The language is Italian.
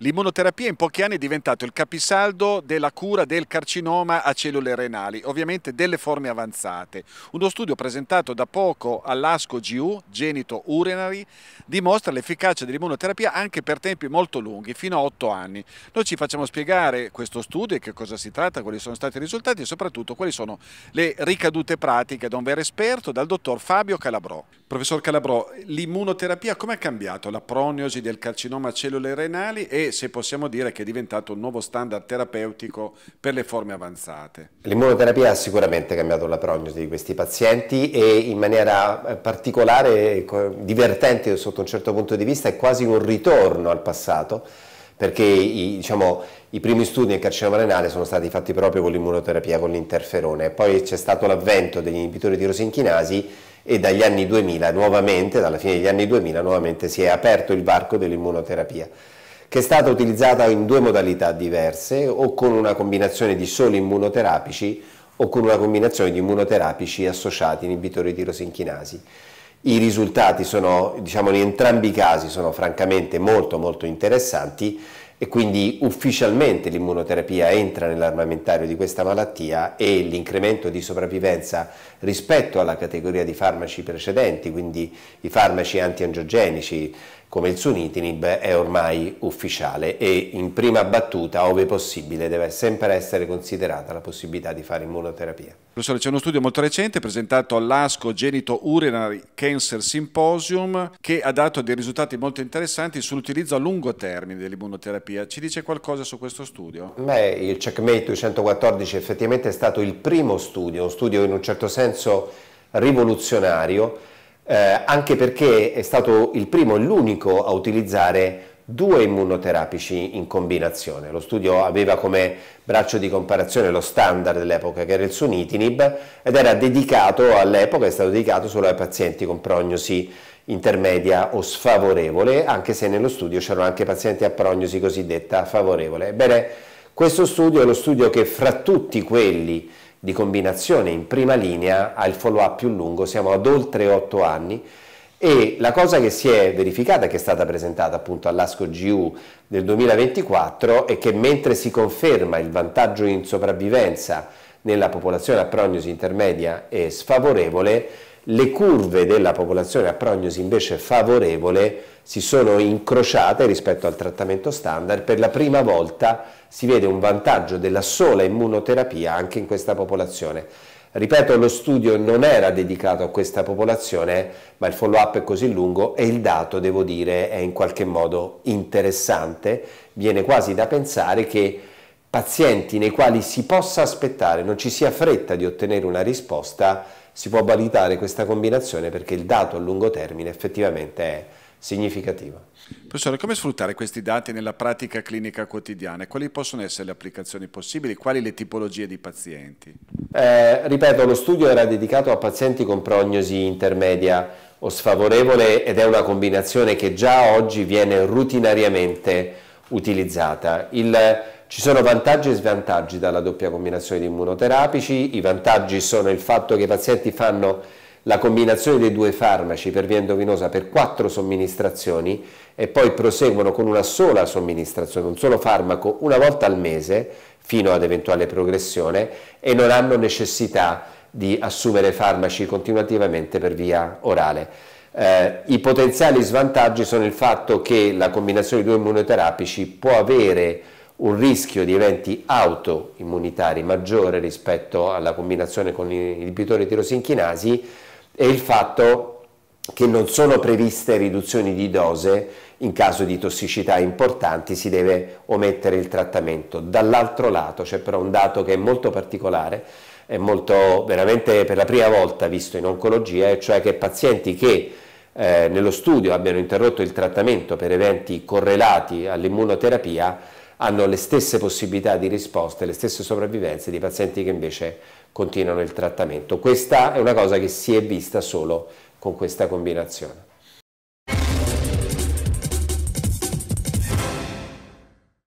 L'immunoterapia in pochi anni è diventato il capisaldo della cura del carcinoma a cellule renali, ovviamente delle forme avanzate. Uno studio presentato da poco all'ASCO GU, Genito Urinary, dimostra l'efficacia dell'immunoterapia anche per tempi molto lunghi, fino a 8 anni. Noi ci facciamo spiegare questo studio e che cosa si tratta, quali sono stati i risultati e soprattutto quali sono le ricadute pratiche da un vero esperto, dal dottor Fabio Calabrò. Professor Calabrò, l'immunoterapia come ha cambiato la prognosi del carcinoma a cellule renali e se possiamo dire che è diventato un nuovo standard terapeutico per le forme avanzate. L'immunoterapia ha sicuramente cambiato la prognosi di questi pazienti e in maniera eh, particolare, eh, divertente sotto un certo punto di vista, è quasi un ritorno al passato perché i, diciamo, i, primi studi nel carcinoma renale sono stati fatti proprio con l'immunoterapia, con l'interferone, poi c'è stato l'avvento degli inibitori di rosinchinasi e dagli anni 2000 nuovamente, dalla fine degli anni 2000 nuovamente si è aperto il varco dell'immunoterapia che è stata utilizzata in due modalità diverse, o con una combinazione di soli immunoterapici o con una combinazione di immunoterapici associati inibitori di rosinchinasi. I risultati sono, diciamo, in entrambi i casi sono francamente molto molto interessanti e quindi ufficialmente l'immunoterapia entra nell'armamentario di questa malattia e l'incremento di sopravvivenza rispetto alla categoria di farmaci precedenti, quindi i farmaci antiangiogenici come il sunitinib, è ormai ufficiale e in prima battuta, ove possibile, deve sempre essere considerata la possibilità di fare immunoterapia. Professore, c'è uno studio molto recente presentato all'ASCO Genito Urinary Cancer Symposium che ha dato dei risultati molto interessanti sull'utilizzo a lungo termine dell'immunoterapia terapia. Ci dice qualcosa su questo studio? Beh, il Checkmate 214 effettivamente è stato il primo studio, un studio in un certo senso rivoluzionario, eh, anche perché è stato il primo e l'unico a utilizzare due immunoterapici in combinazione. Lo studio aveva come braccio di comparazione lo standard dell'epoca che era il sunitinib ed era dedicato all'epoca, è stato dedicato solo ai pazienti con prognosi intermedia o sfavorevole, anche se nello studio c'erano anche pazienti a prognosi cosiddetta favorevole. Bene, questo studio è lo studio che fra tutti quelli di combinazione in prima linea ha il follow-up più lungo, siamo ad oltre 8 anni, e la cosa che si è verificata, che è stata presentata appunto all'ASCO GU del 2024, è che mentre si conferma il vantaggio in sopravvivenza nella popolazione a prognosi intermedia e sfavorevole, le curve della popolazione a prognosi invece favorevole si sono incrociate rispetto al trattamento standard, per la prima volta si vede un vantaggio della sola immunoterapia anche in questa popolazione. Ripeto, lo studio non era dedicato a questa popolazione, ma il follow-up è così lungo e il dato, devo dire, è in qualche modo interessante. Viene quasi da pensare che pazienti nei quali si possa aspettare, non ci sia fretta di ottenere una risposta, si può validare questa combinazione perché il dato a lungo termine effettivamente è significativo. Professore, come sfruttare questi dati nella pratica clinica quotidiana? Quali possono essere le applicazioni possibili? Quali le tipologie di pazienti? Eh, ripeto, lo studio era dedicato a pazienti con prognosi intermedia o sfavorevole ed è una combinazione che già oggi viene rutinariamente utilizzata. Il, ci sono vantaggi e svantaggi dalla doppia combinazione di immunoterapici, i vantaggi sono il fatto che i pazienti fanno la combinazione dei due farmaci per via endovenosa per quattro somministrazioni e poi proseguono con una sola somministrazione, un solo farmaco, una volta al mese fino ad eventuale progressione e non hanno necessità di assumere farmaci continuativamente per via orale. Eh, I potenziali svantaggi sono il fatto che la combinazione di due immunoterapici può avere un rischio di eventi autoimmunitari maggiore rispetto alla combinazione con i inibitori tirosinchinasi e il fatto che non sono previste riduzioni di dose in caso di tossicità importanti si deve omettere il trattamento. Dall'altro lato c'è però un dato che è molto particolare, è molto veramente per la prima volta visto in oncologia, cioè che pazienti che eh, nello studio abbiano interrotto il trattamento per eventi correlati all'immunoterapia hanno le stesse possibilità di risposte, le stesse sopravvivenze di pazienti che invece continuano il trattamento. Questa è una cosa che si è vista solo con questa combinazione.